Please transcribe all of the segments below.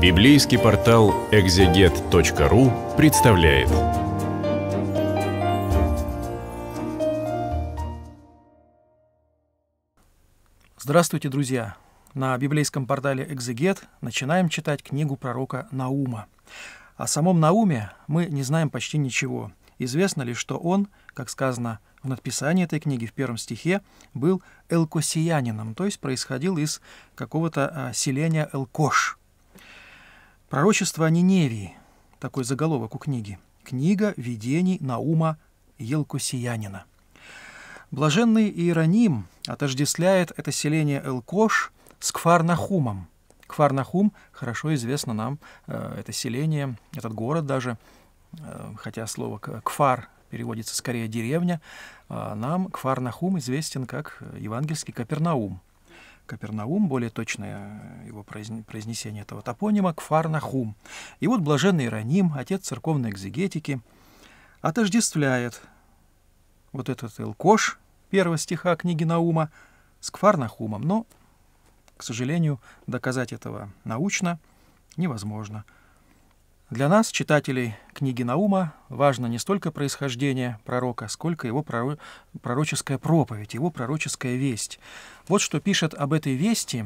Библейский портал экзегет.ру представляет. Здравствуйте, друзья! На библейском портале «Экзегет» начинаем читать книгу пророка Наума. О самом Науме мы не знаем почти ничего. Известно лишь, что он, как сказано в надписании этой книги в первом стихе, был элкосиянином, то есть происходил из какого-то а, селения Элкош – Пророчество о Ниневии, такой заголовок у книги. Книга видений Наума Елкосиянина. Блаженный Иероним отождествляет это селение Элкош с Кфарнахумом. Кфарнахум хорошо известно нам, э, это селение, этот город даже, э, хотя слово «кфар» переводится скорее «деревня», э, нам Кфарнахум известен как евангельский Капернаум – Капернаум, более точное э, его произнесение этого топонима, Кфарнахум. И вот блаженный Ироним, отец церковной экзегетики, отождествляет вот этот Элкош первого стиха книги Наума, с Кфарнахумом, но, к сожалению, доказать этого научно невозможно – для нас, читателей книги Наума, важно не столько происхождение пророка, сколько его пророческая проповедь, его пророческая весть. Вот что пишет об этой вести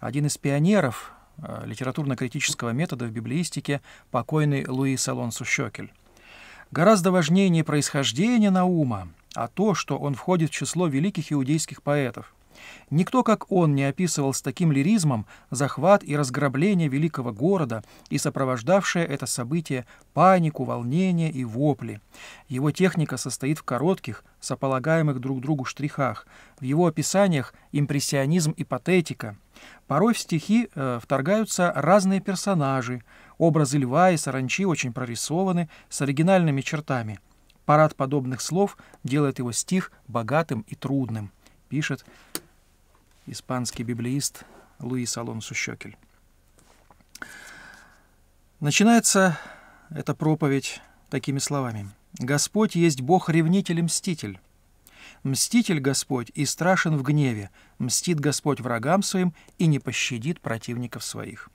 один из пионеров э, литературно-критического метода в библеистике покойный Луи Салонсу Щекель. «Гораздо важнее не происхождение Наума, а то, что он входит в число великих иудейских поэтов. Никто, как он, не описывал с таким лиризмом захват и разграбление великого города и сопровождавшее это событие панику, волнение и вопли. Его техника состоит в коротких, сополагаемых друг другу штрихах. В его описаниях импрессионизм и патетика. Порой в стихи э, вторгаются разные персонажи. Образы льва и саранчи очень прорисованы с оригинальными чертами. Парад подобных слов делает его стих богатым и трудным, пишет испанский библеист Луис Алонсо Щекель. Начинается эта проповедь такими словами. «Господь есть Бог-ревнитель и мститель. Мститель Господь и страшен в гневе, мстит Господь врагам своим и не пощадит противников своих».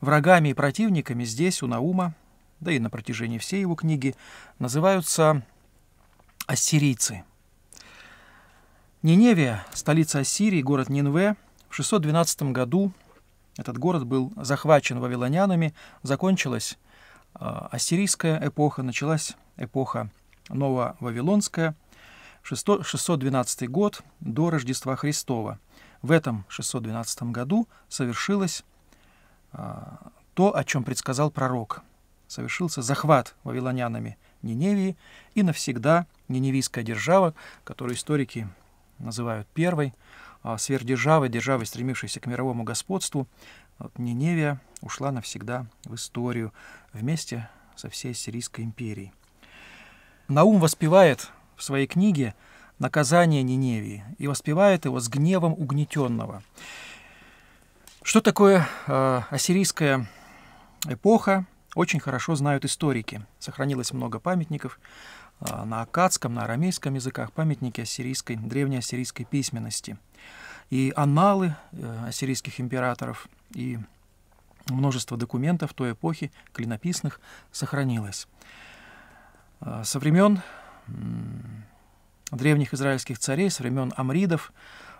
Врагами и противниками здесь у Наума, да и на протяжении всей его книги, называются ассирийцы – Ниневия, столица Ассирии, город Нинве, в 612 году этот город был захвачен вавилонянами, закончилась а, ассирийская эпоха, началась эпоха нововавилонская, 612 год до Рождества Христова. В этом 612 году совершилось а, то, о чем предсказал пророк. Совершился захват вавилонянами Ниневии, и навсегда ниневийская держава, которую историки называют первой а сверхдержавой, державой, стремившейся к мировому господству, вот Ниневия ушла навсегда в историю вместе со всей Сирийской империей. Наум воспевает в своей книге наказание Ниневии и воспевает его с гневом угнетенного. Что такое а, ассирийская эпоха, очень хорошо знают историки. Сохранилось много памятников, Э, на аккадском, на арамейском языках памятники ассирийской, древней ассирийской письменности. И анналы э, ассирийских императоров и множество документов той эпохи, клинописных, сохранилось. Э, со времен древних израильских царей, со времен амридов,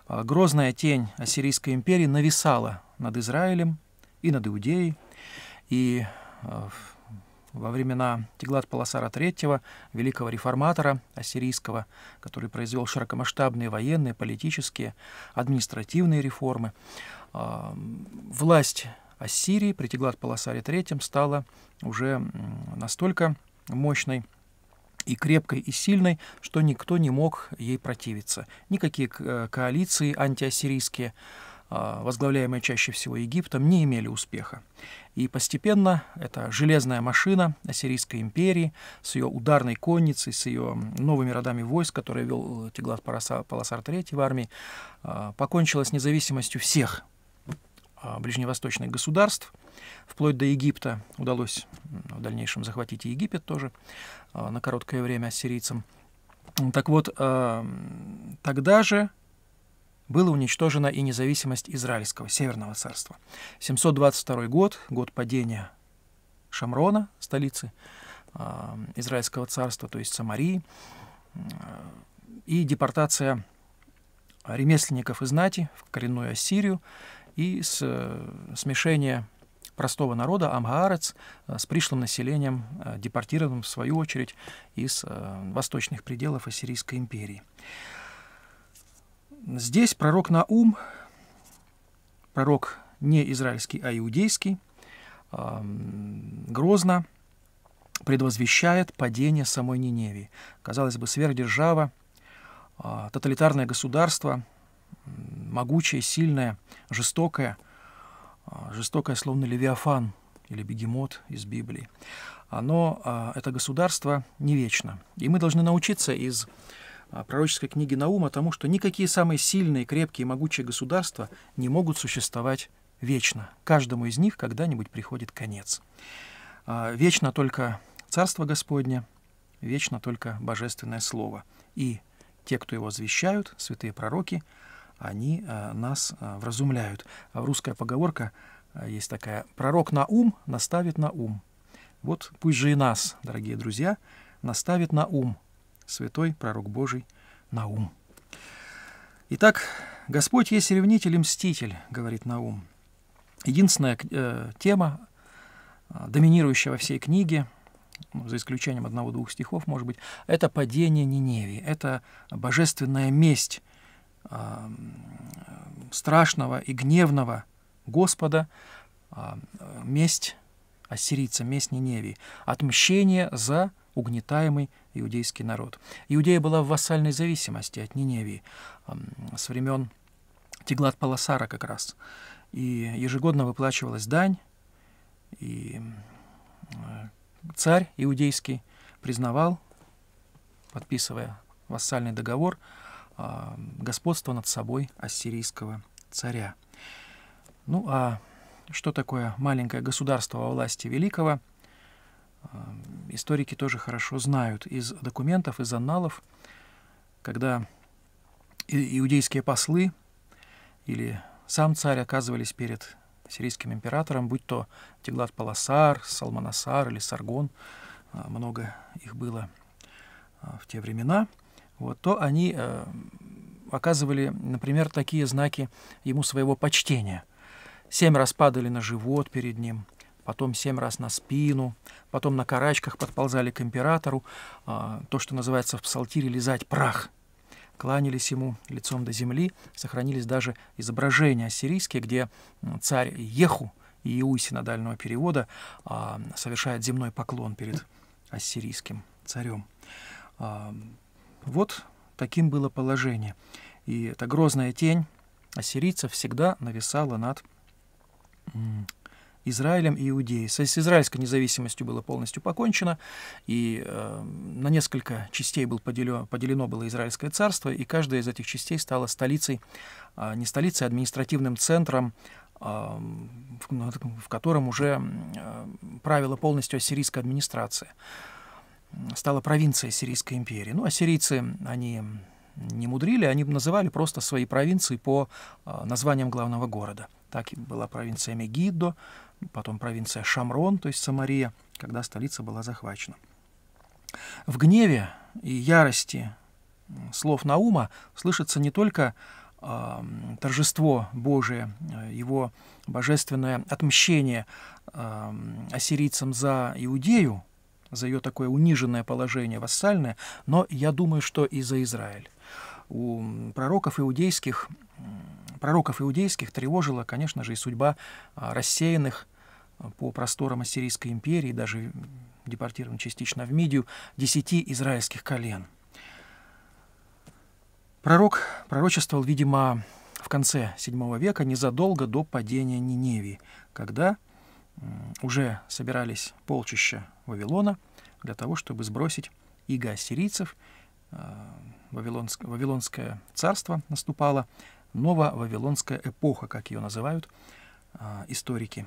грозная тень Ассирийской империи нависала над Израилем и над Иудеей. И во времена Теглат Паласара III, великого реформатора ассирийского, который произвел широкомасштабные военные, политические, административные реформы, а, власть Ассирии при Теглат Паласаре III стала уже настолько мощной, и крепкой, и сильной, что никто не мог ей противиться. Никакие э, коалиции антиассирийские а, возглавляемые чаще всего Египтом, не имели успеха. И постепенно эта железная машина Ассирийской империи с ее ударной конницей, с ее новыми родами войск, которые вел Теглат Паласар III в армии, а, покончила с независимостью всех а, ближневосточных государств, вплоть до Египта. Удалось в дальнейшем захватить и Египет тоже на короткое время ассирийцам. Так вот, тогда же была уничтожена и независимость Израильского Северного царства. 722 год, год падения Шамрона, столицы э, Израильского царства, то есть Самарии, э, и депортация ремесленников и знати в коренную Ассирию и с, э, смешение простого народа, амгаарец, э, с пришлым населением, э, депортированным, в свою очередь, из э, восточных пределов Ассирийской империи. Здесь пророк Наум, пророк не израильский, а иудейский, грозно предвозвещает падение самой Ниневии. Казалось бы, сверхдержава, а, тоталитарное государство, могучее, сильное, жестокое, а, жестокое, словно левиафан или бегемот из Библии. Оно, а, это государство, не вечно. И мы должны научиться из а, пророческой книги Наума тому, что никакие самые сильные, крепкие и могучие государства не могут существовать вечно. Каждому из них когда-нибудь приходит конец. А, вечно только Царство Господне, вечно только Божественное Слово. И те, кто его возвещают, святые пророки, они а, нас вразумляют. Русская поговорка есть такая «пророк на ум наставит на ум». Вот пусть же и нас, дорогие друзья, наставит на ум святой пророк Божий Наум. Итак, Господь есть ревнитель и мститель, говорит Наум. Единственная э, тема, э, доминирующая во всей книге, ну, за исключением одного-двух стихов, может быть, это падение Ниневии, это божественная месть э, страшного и гневного Господа, э, месть ассирийца, месть Ниневии, отмщение за угнетаемый иудейский народ. Иудея была в вассальной зависимости от Ниневии с времен Теглат-Паласара как раз. И ежегодно выплачивалась дань, и э, царь иудейский признавал, подписывая вассальный договор, а, господство над собой ассирийского царя. Ну а что такое маленькое государство во власти великого – Эм, историки тоже хорошо знают из документов, из анналов, когда иудейские послы или сам царь оказывались перед сирийским императором, будь то Теглат Паласар, Салманасар или Саргон, а, много их было а, в те времена, вот, то они э, оказывали, например, такие знаки ему своего почтения. Семь раз падали на живот перед ним – потом семь раз на спину, потом на карачках подползали к императору, а, то, что называется в псалтире «лизать прах». Кланялись ему лицом до земли, сохранились даже изображения ассирийские, где царь Еху, на дальнего перевода, а, совершает земной поклон перед ассирийским царем. А, вот таким было положение. И эта грозная тень ассирийцев всегда нависала над Израилем и Иудеей. С, с израильской независимостью было полностью покончено, и э, на несколько частей был поделено, поделено было Израильское царство, и каждая из этих частей стала столицей, э, не столицей, а административным центром эм, ну, в котором уже э, правила полностью ассирийская администрация. Стала провинцией Ассирийской империи. Ну, ассирийцы, они не мудрили, они называли просто свои провинции по э, названиям главного города. Так и была провинция Мегиддо, потом провинция Шамрон, то есть Самария, когда столица была захвачена. В гневе и ярости слов Наума слышится не только э, торжество Божие, э, его божественное отмщение э, ассирийцам за Иудею, за ее такое униженное положение, вассальное, но я думаю, что и за Израиль. У пророков иудейских, пророков иудейских тревожила, конечно же, и судьба а, рассеянных по просторам Ассирийской империи, даже депортирован частично в Мидию, десяти израильских колен. Пророк пророчествовал, видимо, в конце VII века, незадолго до падения Ниневии, когда уже собирались полчища Вавилона для того, чтобы сбросить иго ассирийцев. Э, Вавилонское, Вавилонское царство наступало, ново-вавилонская эпоха, как ее называют э, историки.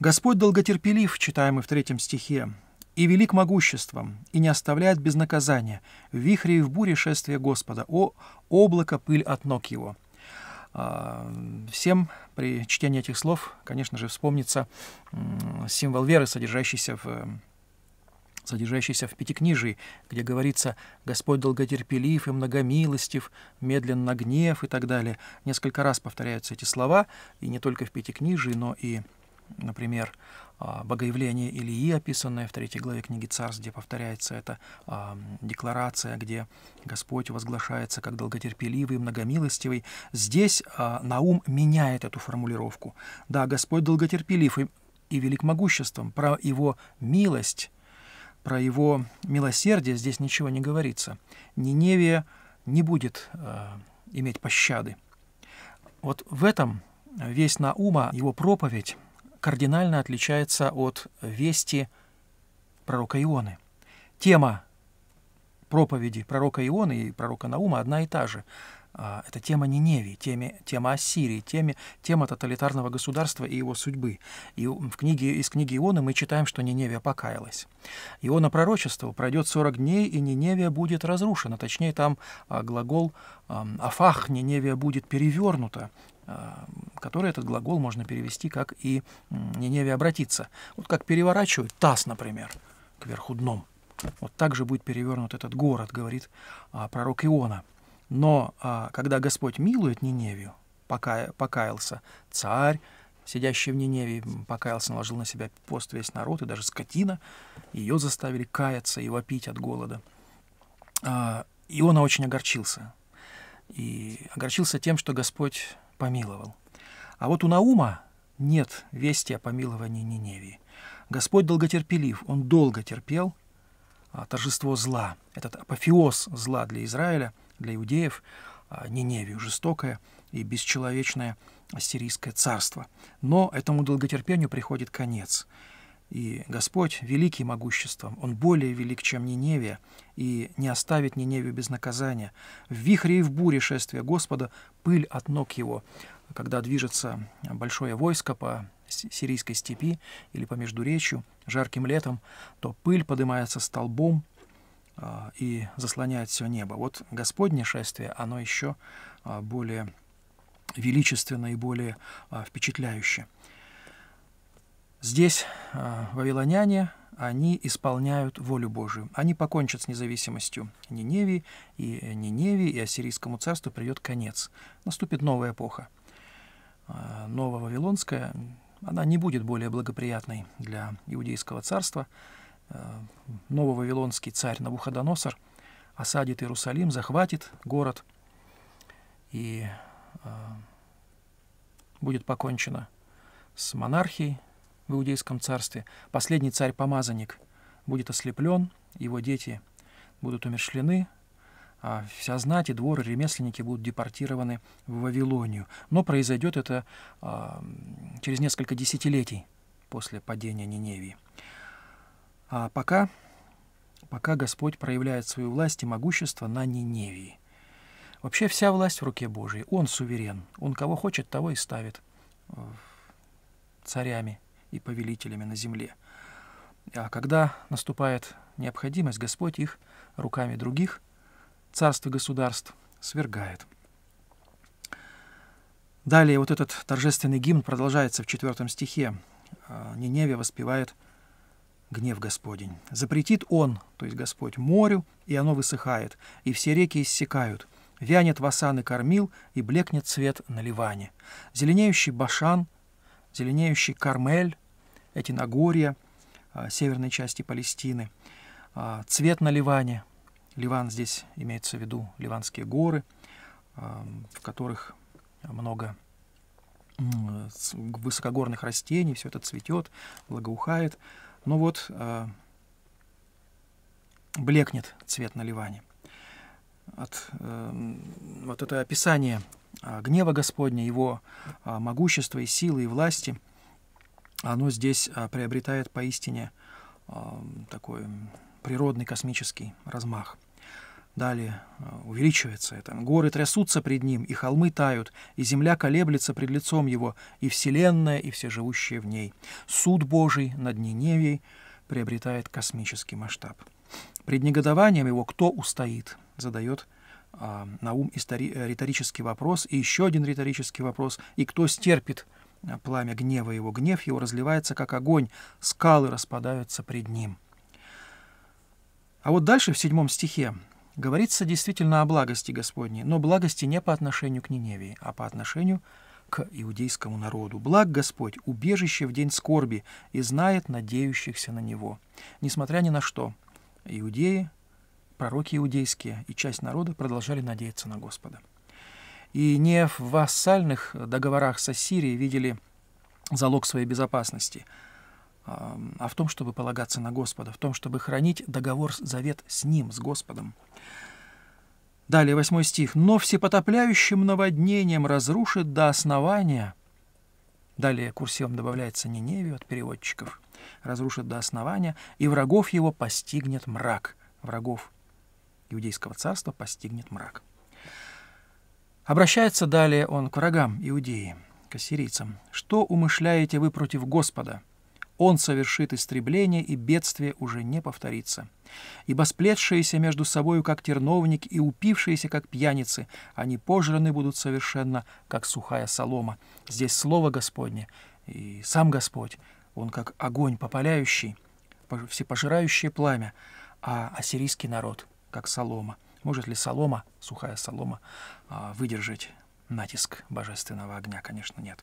Господь долготерпелив, читаемый в третьем стихе, и велик могуществом, и не оставляет без наказания, в вихре и в буре шествия Господа, о облако пыль от ног его». А, всем при чтении этих слов, конечно же, вспомнится символ веры, содержащийся в содержащийся в Пятикнижии, где говорится «Господь долготерпелив и многомилостив, медлен на гнев» и так далее. Несколько раз повторяются эти слова, и не только в Пятикнижии, но и в Например, а, Богоявление Илии, описанное в третьей главе книги Царств, где повторяется эта а, декларация, где Господь возглашается как долготерпеливый, многомилостивый. Здесь а, Наум меняет эту формулировку. Да, Господь долготерпелив и, и велик могуществом. Про его милость, про его милосердие здесь ничего не говорится. Ниневия не будет а, иметь пощады. Вот в этом весь Наума, его проповедь, кардинально отличается от вести пророка Ионы. Тема проповеди пророка Ионы и пророка Наума одна и та же. А, это тема Ниневии, тема, тема Ассирии, тема, тема тоталитарного государства и его судьбы. И в книге, из книги Ионы мы читаем, что Ниневия покаялась. Иона пророчество пройдет 40 дней, и Ниневия будет разрушена. Точнее, там а, глагол «афах» Ниневия будет перевернута. Э, который этот глагол можно перевести как и Ниневе обратиться. Вот как переворачивают таз, например, кверху дном. Вот так же будет перевернут этот город, говорит а, пророк Иона. Но а, когда Господь милует Ниневию, пока, покаялся царь, сидящий в Ниневе, покаялся, наложил на себя пост весь народ, и даже скотина, ее заставили каяться и вопить от голода. А, Иона очень огорчился. И огорчился тем, что Господь помиловал. А вот у Наума нет вести о помиловании Ниневии. Господь долготерпелив, он долго терпел а, торжество зла, этот апофеоз зла для Израиля, для иудеев, а, Ниневию, жестокое и бесчеловечное ассирийское царство. Но этому долготерпению приходит конец – и Господь великий могуществом, Он более велик, чем Ниневия, и не оставит Ниневию без наказания. В вихре и в буре шествия Господа пыль от ног Его, когда движется большое войско по сирийской степи или по междуречью жарким летом, то пыль поднимается столбом а, и заслоняет все небо. Вот Господне шествие, оно еще а, более величественное и более а, впечатляющее. Здесь э, вавилоняне, они исполняют волю Божию. Они покончат с независимостью Ниневии, и Ниневии, и Ассирийскому царству придет конец. Наступит новая эпоха. Э, а, новая Вавилонская, она не будет более благоприятной для Иудейского царства. Э, а, новый Вавилонский царь Навуходоносор осадит Иерусалим, захватит город, и будет покончено с монархией, в Иудейском царстве, последний царь-помазанник будет ослеплен, его дети будут умершлены, а вся знать и двор, ремесленники будут депортированы в Вавилонию. Но произойдет это а, через несколько десятилетий после падения Ниневии. А пока, пока Господь проявляет свою власть и могущество на Ниневии. Вообще вся власть в руке Божьей. Он суверен. Он кого хочет, того и ставит э, царями и повелителями на земле. А когда наступает необходимость, Господь их руками других царств и государств свергает. Далее вот этот торжественный гимн продолжается в четвертом стихе. «А, Ниневе воспевает гнев Господень. «Запретит он, то есть Господь, морю, и оно высыхает, и все реки иссякают. Вянет васан и кормил, и блекнет цвет на Ливане. Зеленеющий башан — зеленеющий Кармель, эти Нагорья, а, северной части Палестины, а, цвет на Ливане. Ливан здесь имеется в виду Ливанские горы, а, в которых много высокогорных растений, все это цветет, благоухает. Но ну вот блекнет цвет на Ливане. От, эм, вот это описание а, гнева Господня, его а, могущества и силы и власти, оно здесь а, приобретает поистине такой природный космический размах. Далее увеличивается это. Горы трясутся пред ним, и холмы тают, и земля колеблется пред лицом его, и вселенная, и все живущие в ней. Суд Божий над Ниневией приобретает космический масштаб. Пред негодованием его кто устоит, задает а, на ум э, риторический вопрос и еще один риторический вопрос. И кто стерпит э, пламя гнева его? Гнев его разливается, как огонь, скалы распадаются пред ним. А вот дальше в седьмом стихе говорится действительно о благости Господней, но благости не по отношению к Ниневии, а по отношению к иудейскому народу. Благ Господь, убежище в день скорби, и знает надеющихся на Него. Несмотря ни на что, иудеи, пророки иудейские и часть народа продолжали надеяться на Господа. И не в вассальных договорах с Ассирией видели залог своей безопасности, а, а в том, чтобы полагаться на Господа, в том, чтобы хранить договор, завет с Ним, с Господом. Далее, восьмой стих. «Но всепотопляющим наводнением разрушит до основания». Далее курсивом добавляется Ниневию от переводчиков. «Разрушит до основания, и врагов его постигнет мрак». Врагов иудейского царства постигнет мрак. Обращается далее он к врагам Иудеи, к ассирийцам. «Что умышляете вы против Господа? Он совершит истребление, и бедствие уже не повторится. Ибо сплетшиеся между собою, как терновник, и упившиеся, как пьяницы, они пожраны будут совершенно, как сухая солома». Здесь слово Господне, и сам Господь, он как огонь попаляющий, всепожирающее пламя, а ассирийский народ — как солома. Может ли солома, сухая солома, а, выдержать натиск божественного огня? Конечно, нет.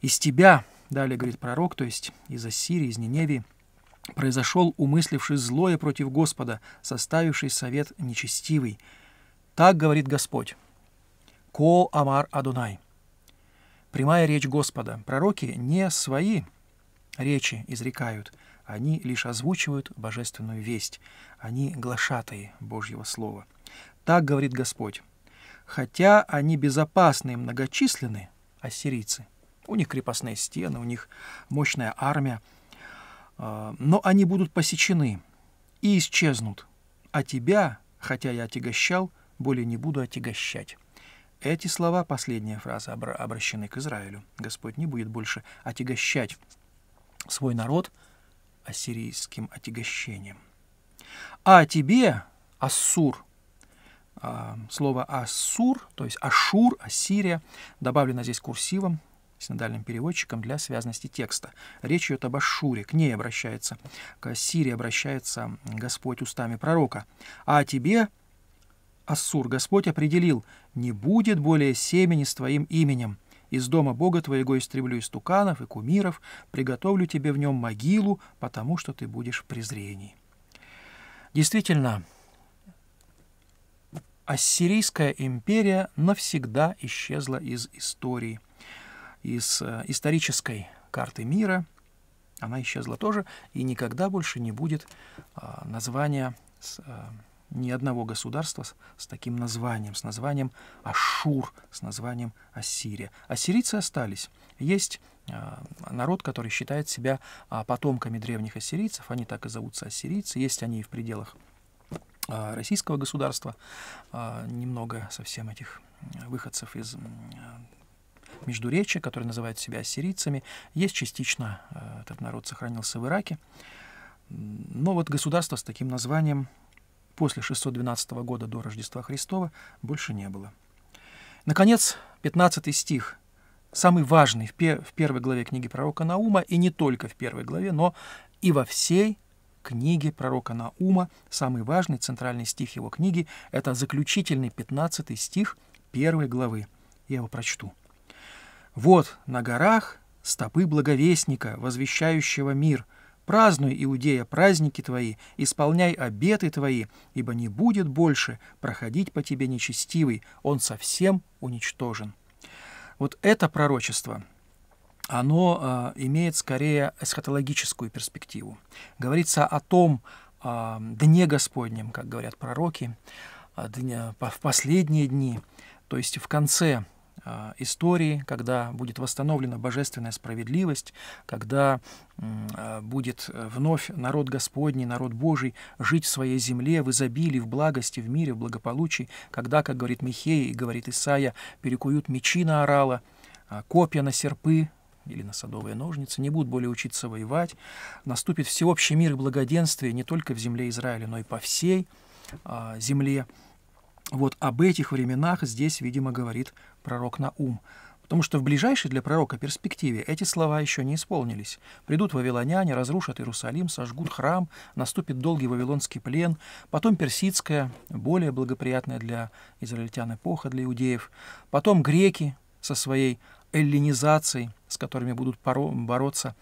«Из тебя, — далее говорит пророк, то есть из Ассирии, из Ниневии, — произошел, умысливший злое против Господа, составивший совет нечестивый. Так говорит Господь. Ко Амар Адунай. Прямая речь Господа. Пророки не свои речи изрекают — они лишь озвучивают божественную весть, они глашатые Божьего Слова. Так говорит Господь. Хотя они безопасны и многочисленны, ассирийцы, у них крепостные стены, у них мощная армия, э, но они будут посечены и исчезнут. А тебя, хотя я отягощал, более не буду отягощать. Эти слова, последняя фраза, обращены к Израилю. Господь не будет больше отягощать свой народ – ассирийским отягощением. А тебе, Ассур, а, слово Ассур, то есть Ашур, Ассирия, добавлено здесь курсивом, синодальным переводчиком для связности текста. Речь идет об Ашуре, к ней обращается, к Ассирии обращается Господь устами пророка. «А тебе, Ассур, Господь определил, не будет более семени с твоим именем, из дома Бога твоего истреблю истуканов и кумиров, приготовлю тебе в нем могилу, потому что ты будешь в презрении». Действительно, Ассирийская империя навсегда исчезла из истории, из э, исторической карты мира. Она исчезла тоже, и никогда больше не будет а, названия э, ни одного государства с, с таким названием, с названием Ашур, с названием Ассирия. Ассирийцы остались. Есть а, народ, который считает себя а, потомками древних ассирийцев, они так и зовутся ассирийцы, есть они и в пределах а, российского государства, немного совсем этих выходцев из Междуречия, которые называют себя ассирийцами, есть частично этот народ сохранился в Ираке, но вот государство с таким названием после 612 года до Рождества Христова больше не было. Наконец, 15 стих, самый важный в, первой главе книги пророка Наума, и не только в первой главе, но и во всей книге пророка Наума, самый важный центральный стих его книги, это заключительный 15 стих первой главы. Я его прочту. «Вот на горах стопы благовестника, возвещающего мир – Празднуй, Иудея, праздники твои, исполняй обеты твои, ибо не будет больше проходить по тебе нечестивый, он совсем уничтожен». Вот это пророчество, оно э, имеет скорее эсхатологическую перспективу. Говорится о том э, дне Господнем, как говорят пророки, э, а, дне, в последние дни, то есть в конце а, истории, когда будет восстановлена божественная справедливость, когда а, будет э, вновь народ Господний, народ Божий жить в своей земле, в изобилии, в благости, в мире, в благополучии, когда, как говорит Михея и говорит Исаия, перекуют мечи на орала, а копья на серпы, или на садовые ножницы, не будут более учиться воевать. Наступит всеобщий мир и благоденствие не только в земле Израиля, но и по всей земле. Вот об этих временах здесь, видимо, говорит пророк Наум, потому что в ближайшей для пророка перспективе эти слова еще не исполнились. Придут вавилоняне, разрушат Иерусалим, сожгут храм, наступит долгий вавилонский плен, потом персидская, более благоприятная для израильтян эпоха, для иудеев, потом греки со своей эллинизацией, с которыми будут бороться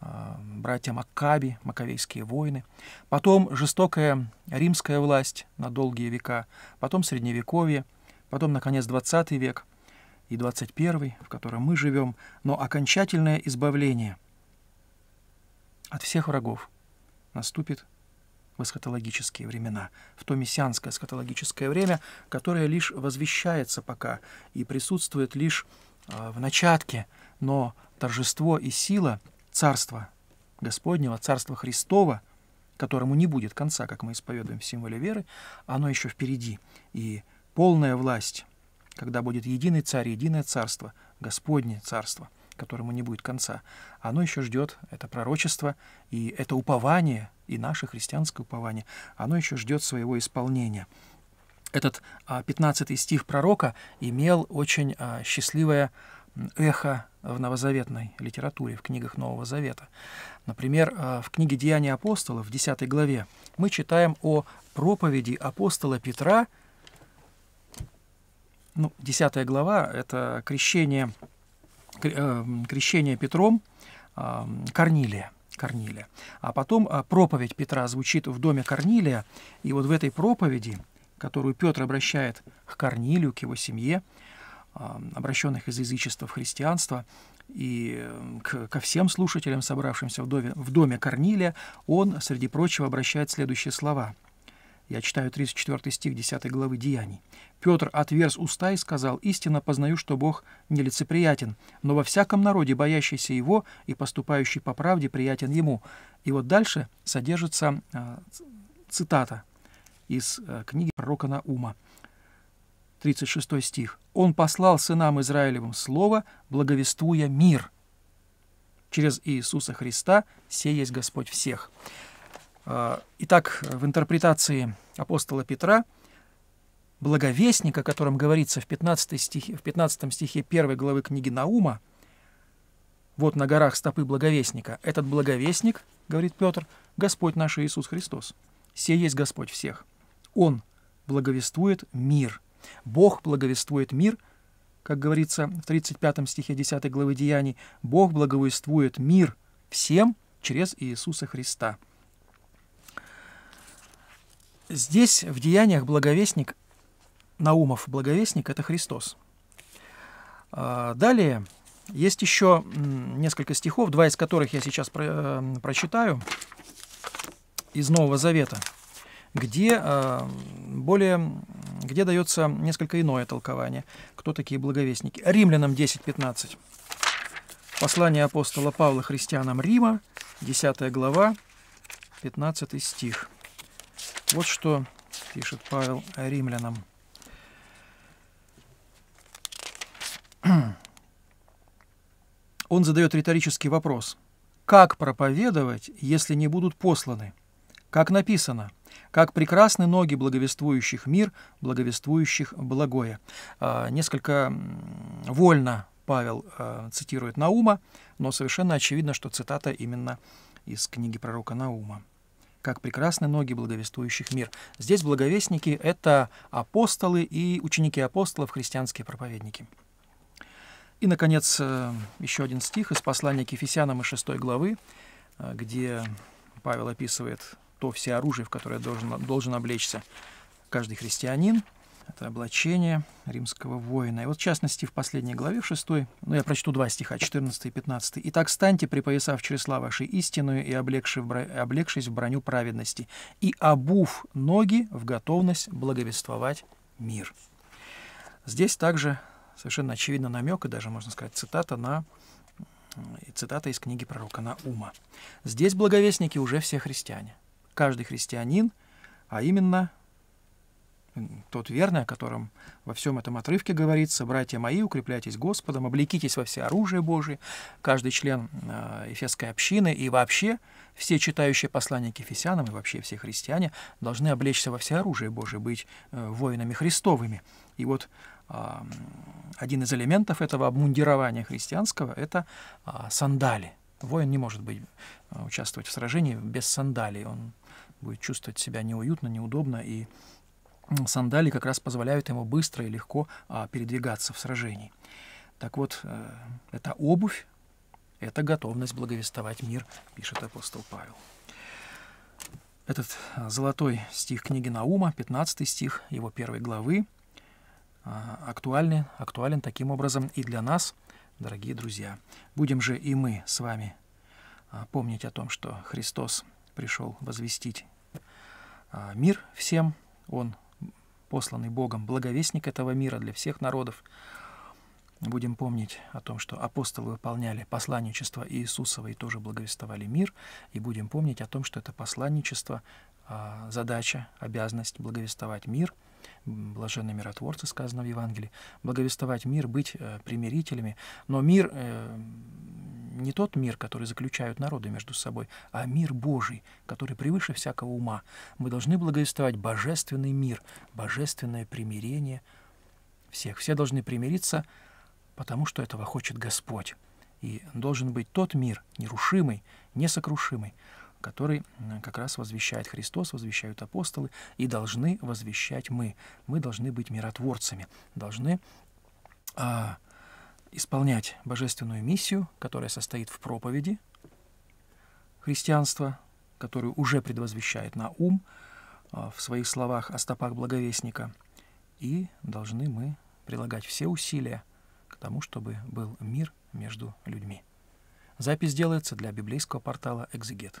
а, братья Маккаби, Маковейские войны, потом жестокая римская власть на долгие века, потом Средневековье, потом, наконец, XX век, и 21, в котором мы живем, но окончательное избавление от всех врагов наступит в эсхатологические времена, в то мессианское эсхатологическое время, которое лишь возвещается пока и присутствует лишь э, в начатке, но торжество и сила Царства Господнего, Царства Христова, которому не будет конца, как мы исповедуем в символе веры, оно еще впереди. И полная власть когда будет единый царь, единое царство, Господне царство, которому не будет конца. Оно еще ждет, это пророчество, и это упование, и наше христианское упование, оно еще ждет своего исполнения. Этот 15 а, стих пророка имел очень а, счастливое эхо в новозаветной литературе, в книгах Нового Завета. Например, а, в книге «Деяния апостолов» в 10 главе мы читаем о проповеди апостола Петра – ну, 10 глава — это крещение, э, крещение Петром а, Корнилия. Корнилия. А потом а, проповедь Петра звучит в доме Корнилия, и вот в этой проповеди, которую Петр обращает к Корнилию, к его семье, а, обращенных из язычества в христианство, и к, ко всем слушателям, собравшимся в доме, в доме Корнилия, он, среди прочего, обращает следующие слова — я читаю 34 стих 10 главы Деяний. «Петр отверз уста и сказал, «Истинно познаю, что Бог нелицеприятен, но во всяком народе, боящийся Его и поступающий по правде, приятен Ему». И вот дальше содержится э, цитата из э, книги пророка Наума. 36 стих. «Он послал сынам Израилевым слово, благовествуя мир. Через Иисуса Христа сей есть Господь всех». А, итак, в интерпретации апостола Петра благовестника, о котором говорится в 15, стихе, в 15 стихе 1 главы книги Наума, «Вот на горах стопы благовестника». Этот благовестник, говорит Петр, Господь наш Иисус Христос. Все есть Господь всех. Он благовествует мир. Бог благовествует мир, как говорится в 35 стихе 10 главы Деяний. Бог благовествует мир всем через Иисуса Христа. Здесь в деяниях благовестник, Наумов благовестник – это Христос. А, далее есть еще несколько стихов, два из которых я сейчас про, э, прочитаю из Нового Завета, где э, более, где дается несколько иное толкование. Кто такие благовестники? Римлянам 10.15. Послание апостола Павла христианам Рима, 10 глава, 15 стих. Вот что пишет Павел римлянам. Он задает риторический вопрос. Как проповедовать, если не будут посланы? Как написано, как прекрасны ноги благовествующих мир, благовествующих благое. А, несколько вольно Павел а, цитирует Наума, но совершенно очевидно, что цитата именно из книги пророка Наума как прекрасны ноги благовествующих мир. Здесь благовестники — это апостолы и ученики апостолов, христианские проповедники. И, наконец, э, еще один стих из послания к Ефесянам и 6 главы, э, где Павел описывает то все оружие, в которое должен, должен облечься каждый христианин — это облачение римского воина. И вот, в частности, в последней главе, в шестой, ну, я прочту два стиха, 14 и 15. «Итак, станьте, припоясав чресла ваши истинную и облегши в облегшись в броню праведности, и обув ноги в готовность благовествовать мир». Здесь также совершенно очевидно намек, и даже, можно сказать, цитата на цитата из книги пророка Наума. «Здесь благовестники уже все христиане. Каждый христианин, а именно тот верный, о котором во всем этом отрывке говорится, «Братья мои, укрепляйтесь Господом, облекитесь во все оружие Божие». Каждый член э, эфесской общины и вообще все читающие послания к Ефесянам и вообще все христиане должны облечься во все оружие Божие, быть э, воинами Христовыми. И вот а, один из элементов этого обмундирования христианского – это а, сандали. Воин не может быть, э, участвовать в сражении без сандалий. Он будет чувствовать себя неуютно, неудобно и сандали как раз позволяют ему быстро и легко а, передвигаться в сражении. Так вот, э, это обувь, это готовность благовествовать мир, пишет апостол Павел. Этот а, золотой стих книги Наума, 15 стих его первой главы, а, актуален, актуален таким образом и для нас, дорогие друзья. Будем же и мы с вами помнить о том, что Христос пришел возвестить мир всем, Он посланный Богом, благовестник этого мира для всех народов. Будем помнить о том, что апостолы выполняли посланничество Иисусова и тоже благовествовали мир, и будем помнить о том, что это посланничество, а, задача, обязанность благовествовать мир – блаженные миротворцы, сказано в Евангелии, благовествовать мир, быть э, примирителями. Но мир э, не тот мир, который заключают народы между собой, а мир Божий, который превыше всякого ума. Мы должны благовествовать божественный мир, божественное примирение всех. Все должны примириться, потому что этого хочет Господь. И должен быть тот мир, нерушимый, несокрушимый, который как раз возвещает Христос, возвещают апостолы, и должны возвещать мы. Мы должны быть миротворцами, должны а, исполнять божественную миссию, которая состоит в проповеди христианства, которую уже предвозвещает на ум а, в своих словах о стопах благовестника, и должны мы прилагать все усилия к тому, чтобы был мир между людьми. Запись делается для библейского портала «Экзегет».